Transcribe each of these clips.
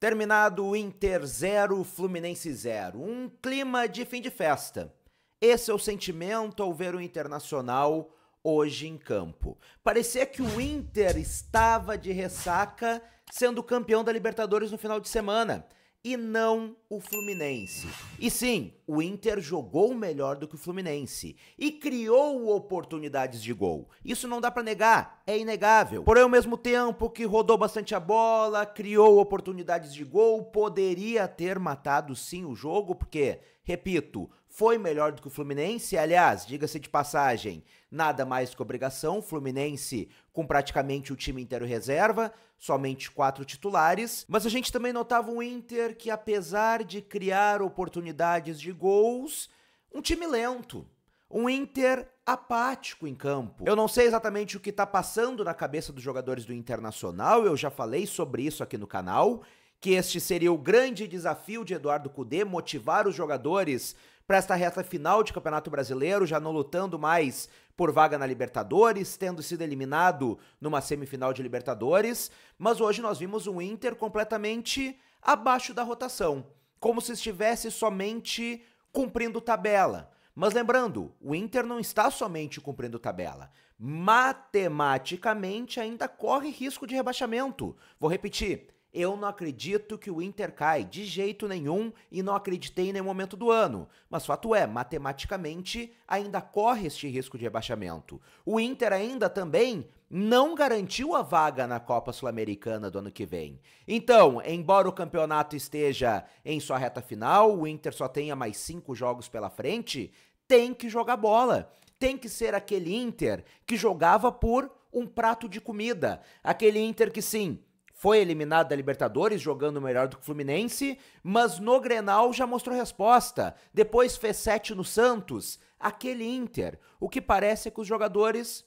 Terminado Inter 0, Fluminense 0. Um clima de fim de festa. Esse é o sentimento ao ver o Internacional hoje em campo. Parecia que o Inter estava de ressaca sendo campeão da Libertadores no final de semana e não o Fluminense. E sim, o Inter jogou melhor do que o Fluminense e criou oportunidades de gol. Isso não dá para negar, é inegável. Porém, ao mesmo tempo que rodou bastante a bola, criou oportunidades de gol, poderia ter matado sim o jogo, porque, repito, foi melhor do que o Fluminense. Aliás, diga-se de passagem, nada mais que obrigação. Fluminense com praticamente o time inteiro reserva, somente quatro titulares. Mas a gente também notava um Inter que, apesar de criar oportunidades de gols, um time lento. Um Inter apático em campo. Eu não sei exatamente o que está passando na cabeça dos jogadores do Internacional, eu já falei sobre isso aqui no canal que este seria o grande desafio de Eduardo Cudê, motivar os jogadores para esta reta final de Campeonato Brasileiro, já não lutando mais por vaga na Libertadores, tendo sido eliminado numa semifinal de Libertadores, mas hoje nós vimos o Inter completamente abaixo da rotação, como se estivesse somente cumprindo tabela. Mas lembrando, o Inter não está somente cumprindo tabela. Matematicamente ainda corre risco de rebaixamento. Vou repetir eu não acredito que o Inter cai de jeito nenhum e não acreditei em nenhum momento do ano. Mas fato é, matematicamente ainda corre este risco de rebaixamento. O Inter ainda também não garantiu a vaga na Copa Sul-Americana do ano que vem. Então, embora o campeonato esteja em sua reta final, o Inter só tenha mais cinco jogos pela frente, tem que jogar bola. Tem que ser aquele Inter que jogava por um prato de comida. Aquele Inter que sim foi eliminado da Libertadores, jogando melhor do que o Fluminense, mas no Grenal já mostrou resposta. Depois fez 7 no Santos, aquele Inter. O que parece é que os jogadores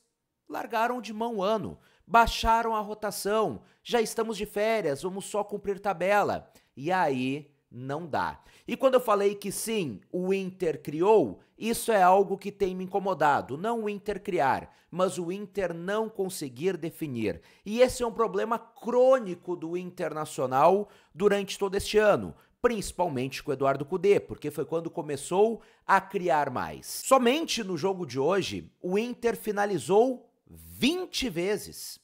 largaram de mão o ano, baixaram a rotação, já estamos de férias, vamos só cumprir tabela. E aí não dá. E quando eu falei que sim, o Inter criou, isso é algo que tem me incomodado. Não o Inter criar, mas o Inter não conseguir definir. E esse é um problema crônico do Internacional durante todo este ano. Principalmente com o Eduardo Cudê, porque foi quando começou a criar mais. Somente no jogo de hoje, o Inter finalizou 20 vezes.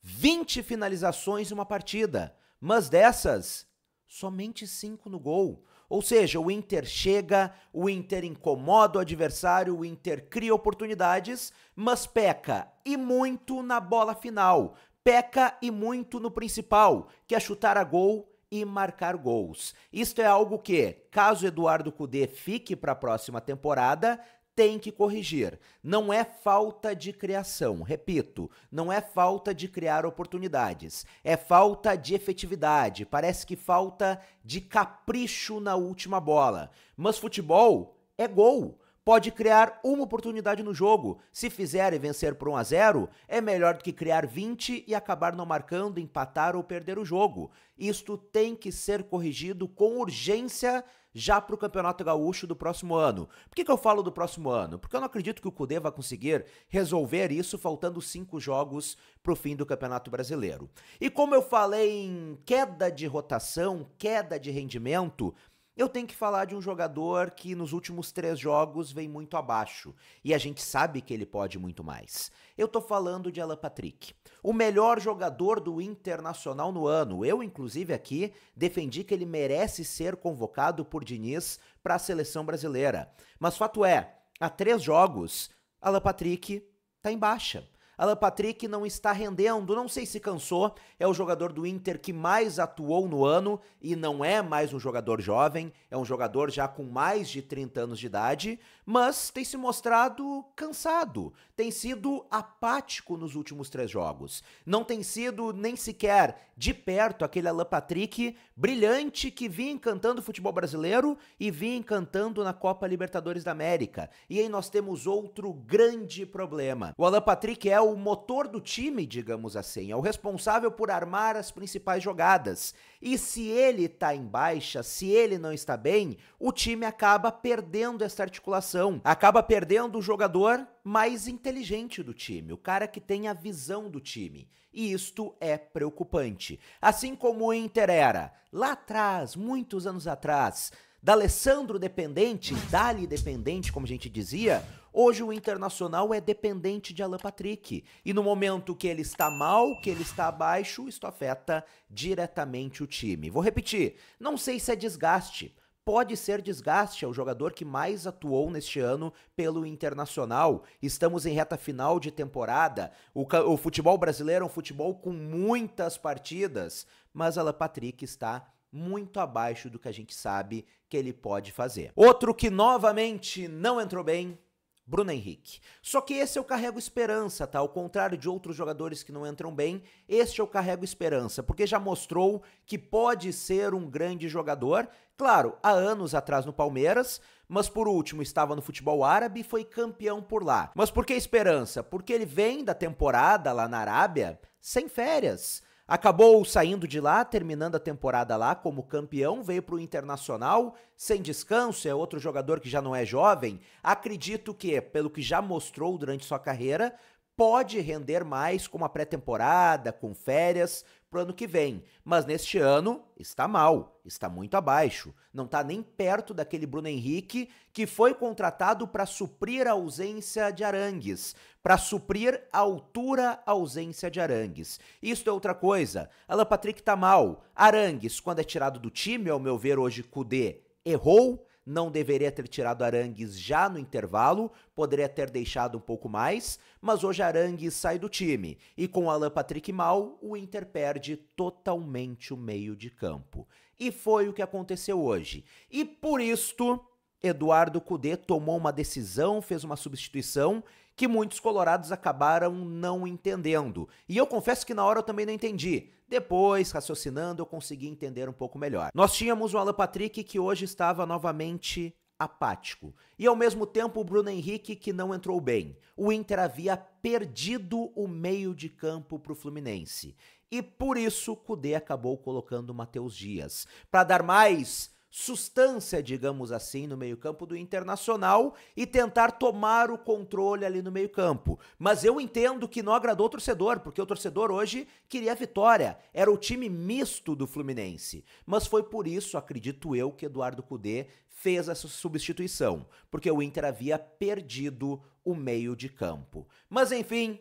20 finalizações em uma partida, mas dessas, somente cinco no gol. Ou seja, o Inter chega, o Inter incomoda o adversário, o Inter cria oportunidades, mas peca e muito na bola final, peca e muito no principal, que é chutar a gol e marcar gols. Isto é algo que, caso Eduardo Cudê fique para a próxima temporada, tem que corrigir. Não é falta de criação, repito, não é falta de criar oportunidades, é falta de efetividade, parece que falta de capricho na última bola. Mas futebol é gol pode criar uma oportunidade no jogo. Se fizer e vencer por 1 a 0, é melhor do que criar 20 e acabar não marcando, empatar ou perder o jogo. Isto tem que ser corrigido com urgência já para o Campeonato Gaúcho do próximo ano. Por que, que eu falo do próximo ano? Porque eu não acredito que o Cudê vai conseguir resolver isso faltando cinco jogos para o fim do Campeonato Brasileiro. E como eu falei em queda de rotação, queda de rendimento, eu tenho que falar de um jogador que nos últimos três jogos vem muito abaixo e a gente sabe que ele pode muito mais. Eu tô falando de Alan Patrick, o melhor jogador do Internacional no ano. Eu, inclusive, aqui defendi que ele merece ser convocado por Diniz para a seleção brasileira. Mas fato é, há três jogos, Alan Patrick tá em baixa. Alan Patrick não está rendendo, não sei se cansou, é o jogador do Inter que mais atuou no ano e não é mais um jogador jovem, é um jogador já com mais de 30 anos de idade, mas tem se mostrado cansado, tem sido apático nos últimos três jogos. Não tem sido nem sequer de perto aquele Alan Patrick brilhante que vinha encantando o futebol brasileiro e vinha encantando na Copa Libertadores da América. E aí nós temos outro grande problema. O Alan Patrick é o motor do time, digamos assim, é o responsável por armar as principais jogadas. E se ele tá em baixa, se ele não está bem, o time acaba perdendo essa articulação Acaba perdendo o jogador mais inteligente do time, o cara que tem a visão do time. E isto é preocupante. Assim como o Inter era, lá atrás, muitos anos atrás, Alessandro dependente, Dali dependente, como a gente dizia, hoje o Internacional é dependente de Alan Patrick. E no momento que ele está mal, que ele está abaixo, isto afeta diretamente o time. Vou repetir, não sei se é desgaste, pode ser desgaste ao é jogador que mais atuou neste ano pelo Internacional. Estamos em reta final de temporada. O, o futebol brasileiro é um futebol com muitas partidas, mas Alan Patrick está muito abaixo do que a gente sabe que ele pode fazer. Outro que novamente não entrou bem Bruno Henrique. Só que esse eu carrego esperança, tá? Ao contrário de outros jogadores que não entram bem, este eu carrego esperança, porque já mostrou que pode ser um grande jogador Claro, há anos atrás no Palmeiras, mas por último estava no futebol árabe e foi campeão por lá. Mas por que esperança? Porque ele vem da temporada lá na Arábia sem férias. Acabou saindo de lá, terminando a temporada lá como campeão, veio para o Internacional sem descanso, é outro jogador que já não é jovem. Acredito que, pelo que já mostrou durante sua carreira, pode render mais com uma pré-temporada, com férias para o ano que vem. Mas neste ano está mal, está muito abaixo. Não está nem perto daquele Bruno Henrique que foi contratado para suprir a ausência de Arangues, para suprir a altura a ausência de Arangues. Isto é outra coisa. Alan Patrick está mal. Arangues, quando é tirado do time, ao meu ver hoje, Cudê errou não deveria ter tirado Arangues já no intervalo, poderia ter deixado um pouco mais, mas hoje Arangues sai do time e com Alan Patrick mal, o Inter perde totalmente o meio de campo. E foi o que aconteceu hoje. E por isto, Eduardo Cudê tomou uma decisão, fez uma substituição que muitos colorados acabaram não entendendo. E eu confesso que na hora eu também não entendi. Depois, raciocinando, eu consegui entender um pouco melhor. Nós tínhamos o Alan Patrick que hoje estava novamente apático. E ao mesmo tempo o Bruno Henrique que não entrou bem. O Inter havia perdido o meio de campo para o Fluminense. E por isso o Cudê acabou colocando o Matheus Dias. Para dar mais sustância, digamos assim, no meio-campo do Internacional e tentar tomar o controle ali no meio-campo. Mas eu entendo que não agradou o torcedor, porque o torcedor hoje queria a vitória. Era o time misto do Fluminense. Mas foi por isso, acredito eu, que Eduardo Cudê fez essa substituição, porque o Inter havia perdido o meio de campo. Mas enfim,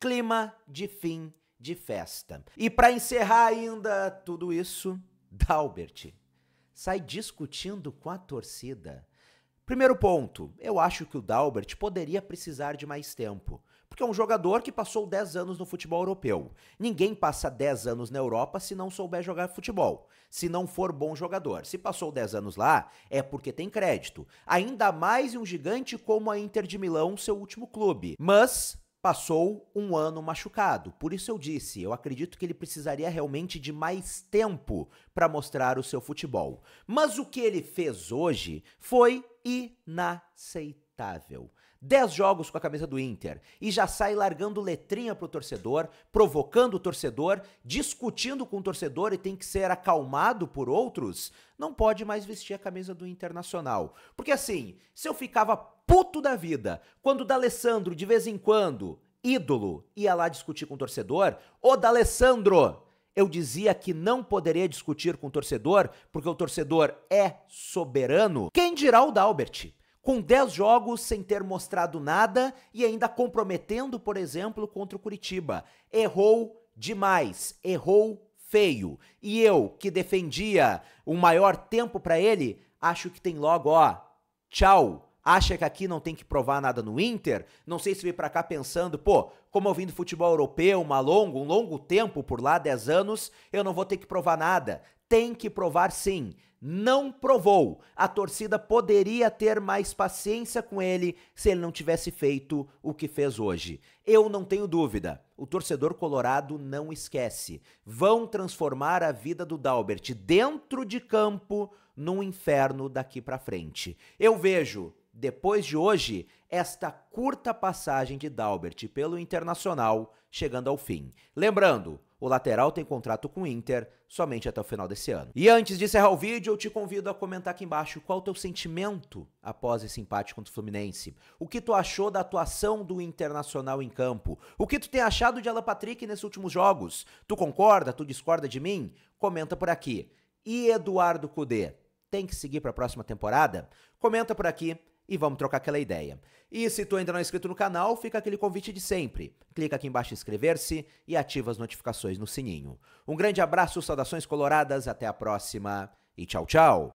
clima de fim de festa. E para encerrar ainda tudo isso, Dalbert sai discutindo com a torcida. Primeiro ponto, eu acho que o Dalbert poderia precisar de mais tempo, porque é um jogador que passou 10 anos no futebol europeu. Ninguém passa 10 anos na Europa se não souber jogar futebol, se não for bom jogador. Se passou 10 anos lá, é porque tem crédito. Ainda mais em um gigante como a Inter de Milão, seu último clube. Mas passou um ano machucado. Por isso eu disse, eu acredito que ele precisaria realmente de mais tempo para mostrar o seu futebol. Mas o que ele fez hoje foi inaceitável. 10 jogos com a camisa do Inter e já sai largando letrinha pro torcedor, provocando o torcedor, discutindo com o torcedor e tem que ser acalmado por outros, não pode mais vestir a camisa do Internacional. Porque assim, se eu ficava puto da vida quando o D'Alessandro, de vez em quando, ídolo, ia lá discutir com o torcedor. Ô D'Alessandro, eu dizia que não poderia discutir com o torcedor porque o torcedor é soberano. Quem dirá o Dalbert? com 10 jogos sem ter mostrado nada e ainda comprometendo, por exemplo, contra o Curitiba. Errou demais, errou feio. E eu, que defendia um maior tempo para ele, acho que tem logo, ó, tchau acha que aqui não tem que provar nada no Inter? Não sei se veio para cá pensando, pô, como eu vim do futebol europeu, uma longo, um longo tempo por lá, 10 anos, eu não vou ter que provar nada. Tem que provar sim. Não provou. A torcida poderia ter mais paciência com ele se ele não tivesse feito o que fez hoje. Eu não tenho dúvida. O torcedor colorado não esquece. Vão transformar a vida do Dalbert dentro de campo num inferno daqui para frente. Eu vejo depois de hoje, esta curta passagem de Dalbert pelo Internacional chegando ao fim. Lembrando, o lateral tem contrato com o Inter somente até o final desse ano. E antes de encerrar o vídeo, eu te convido a comentar aqui embaixo qual o teu sentimento após esse empate contra o Fluminense. O que tu achou da atuação do Internacional em campo? O que tu tem achado de Alan Patrick nesses últimos jogos? Tu concorda? Tu discorda de mim? Comenta por aqui. E Eduardo Cudê, tem que seguir para a próxima temporada? Comenta por aqui e vamos trocar aquela ideia. E se tu ainda não é inscrito no canal, fica aquele convite de sempre. Clica aqui embaixo em inscrever-se e ativa as notificações no sininho. Um grande abraço, saudações coloradas, até a próxima e tchau, tchau!